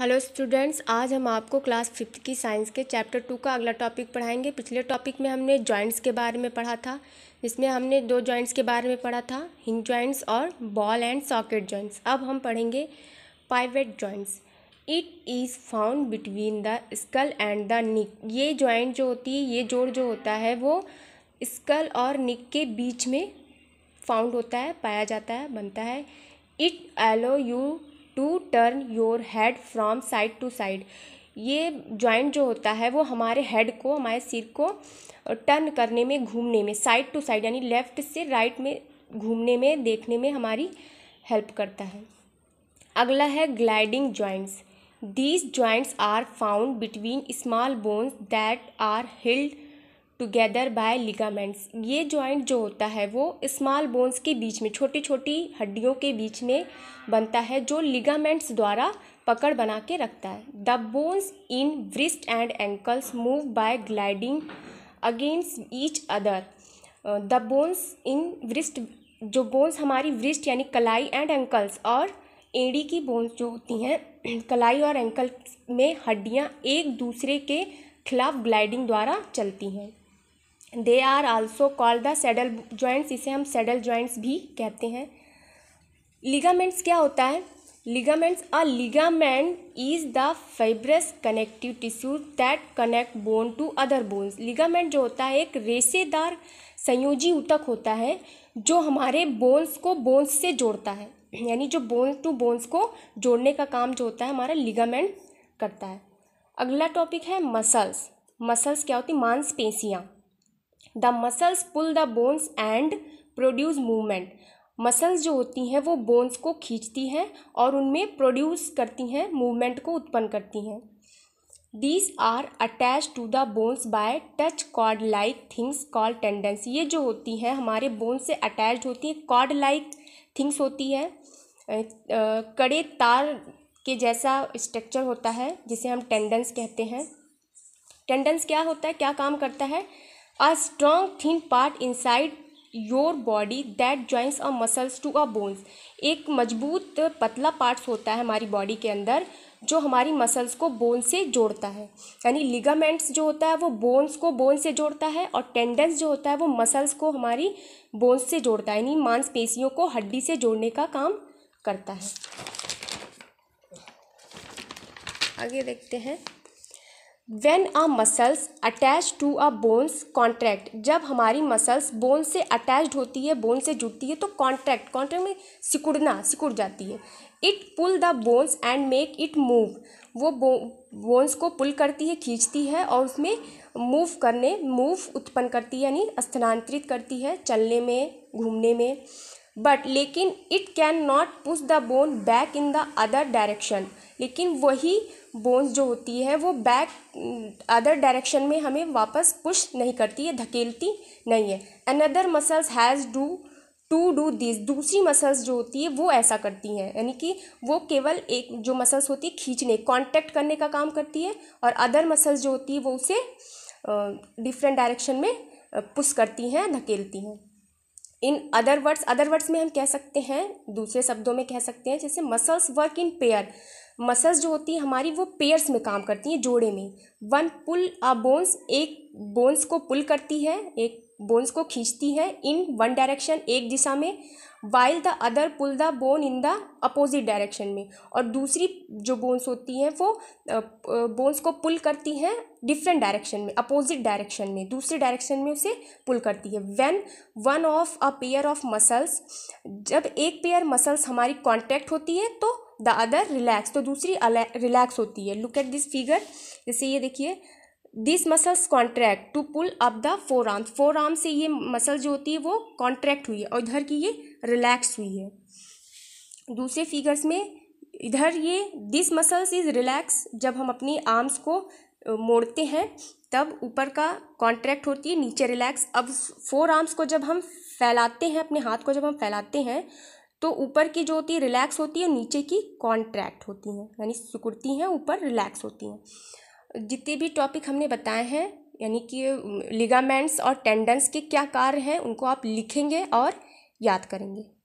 hello students आज हम आपको क्लास फिफ्थ की साइंस के चैप्टर टू का अगला टॉपिक पढ़ाएंगे पिछले टॉपिक में हमने जॉइंट्स के बारे में पढ़ा था जिसमें हमने दो जॉइंट्स के बारे में पढ़ा था हिंग जॉइंट्स और बॉल एंड सॉकेट जॉइंट्स अब हम पढ़ेंगे pivot joints it is found between the skull and the neck ये जॉइंट जो होती है ये जोड़ जो होता है वो स्कल और निक के बीच में फाउंड होता है पाया जाता है बनता है it allows you to turn your head from side to side ये जॉइंट जो होता है वो हमारे हेड को हमारे सिर को टर्न करने में घूमने में साइड टू साइड यानी लेफ़्ट से राइट में घूमने में देखने में हमारी हेल्प करता है अगला है gliding joints these joints are found between small bones that are held together by ligaments ये जॉइंट जो होता है वो स्मॉल बोन्स के बीच में छोटी छोटी हड्डियों के बीच में बनता है जो लिगामेंट्स द्वारा पकड़ बना के रखता है the bones in wrist and ankles move by gliding against each other the bones in wrist जो बोन्स हमारी व्रिस्ट यानी कलाई एंड एंकल्स और एड़ी की बोन्स जो होती हैं कलाई और एंकल्स में हड्डियाँ एक दूसरे के खिलाफ ग्लाइडिंग द्वारा चलती हैं they are also called the saddle joints इसे हम सेडल जॉइंट्स भी कहते हैं लिगामेंट्स क्या होता है ligaments a ligament is the fibrous connective tissue that connect bone to other bones ligament जो होता है एक रेसेदार संयोजी ऊतक होता है जो हमारे बोन्स को बोन्स से जोड़ता है यानी जो बोन्स टू बोन्स को जोड़ने का काम जो होता है हमारा लिगामेंट करता है अगला टॉपिक है मसल्स मसल्स क्या होती मांसपेशियाँ the muscles pull the bones and produce movement muscles जो होती हैं वो बोन्स को खींचती हैं और उनमें प्रोड्यूस करती हैं मूवमेंट को उत्पन्न करती हैं these are attached to the bones by touch cord like things call tendons ये जो होती हैं हमारे बोन्स से अटैच होती हैं कॉर्ड लाइक थिंग्स होती है कड़े तार के जैसा स्ट्रक्चर होता है जिसे हम टेंडेंस कहते हैं टेंडेंस क्या होता है क्या काम करता है A strong thin part inside your body that joins और मसल्स टू अ बोन्स एक मजबूत पतला पार्ट्स होता है हमारी बॉडी के अंदर जो हमारी मसल्स को बोन से जोड़ता है यानी लिगामेंट्स जो होता है वो बोन्स को बोन से जोड़ता है और टेंडेंस जो होता है वो मसल्स को हमारी बोन्स से जोड़ता है यानी मांसपेशियों को हड्डी से जोड़ने का काम करता है आगे देखते हैं when uh muscles attach to uh bones contract जब हमारी मसल्स बोन से अटैच्ड होती है बोन से जुड़ती है तो कॉन्ट्रैक्ट कॉन्ट्रैक्ट में सिकुड़ना सिकुड़ जाती है it pull the bones and make it move वो बो बोन्स को पुल करती है खींचती है और उसमें मूव करने मूव उत्पन्न करती है यानी स्थानांतरित करती है चलने में घूमने में बट लेकिन it can not push the bone back in the other direction लेकिन वही बोन्स जो होती है वो बैक अदर डायरेक्शन में हमें वापस पुश नहीं करती है धकेलती नहीं है another muscles has do to do this दूसरी मसल्स जो होती है वो ऐसा करती हैं यानी कि वो केवल एक जो मसल्स होती है खींचने कॉन्टैक्ट करने का काम करती है और अदर मसल्स जो होती है वो उसे डिफरेंट डायरेक्शन में पुश करती हैं धकेलती हैं in other words other words में हम कह सकते हैं दूसरे शब्दों में कह सकते हैं जैसे muscles work in pair muscles जो होती है हमारी वो पेयर्स में काम करती हैं जोड़े में वन पुल अ बोन्स एक बोन्स को पुल करती है एक बोन्स को खींचती है इन वन डायरेक्शन एक दिशा में while the other pull the bone in the opposite direction में और दूसरी जो बोन्स होती हैं वो बोन्स को पुल करती हैं डिफरेंट डायरेक्शन में अपोजिट डायरेक्शन में दूसरे डायरेक्शन में उसे पुल करती है when one of a pair of muscles जब एक पेयर मसल्स हमारी कॉन्टैक्ट होती है तो द अदर रिलैक्स तो दूसरी रिलैक्स होती है लुक एट दिस फिगर जैसे ये देखिए this muscles contract to pull up the forearms forearm से ये मसल जो होती है वो कॉन्ट्रैक्ट हुई है और इधर की ये रिलैक्स हुई है दूसरे फिगर्स में इधर ये दिस मसल्स इज रिलैक्स जब हम अपनी आर्म्स को मोड़ते हैं तब ऊपर का कॉन्ट्रैक्ट होती है नीचे रिलैक्स अब फोर आर्म्स को जब हम फैलाते हैं अपने हाथ को जब हम फैलाते हैं तो ऊपर की जो होती है रिलैक्स होती है नीचे की कॉन्ट्रैक्ट होती हैं यानी सिकुड़ती हैं ऊपर रिलैक्स होती हैं जितने भी टॉपिक हमने बताए हैं यानी कि लिगामेंट्स और टेंडेंस के क्या कार्य हैं उनको आप लिखेंगे और याद करेंगे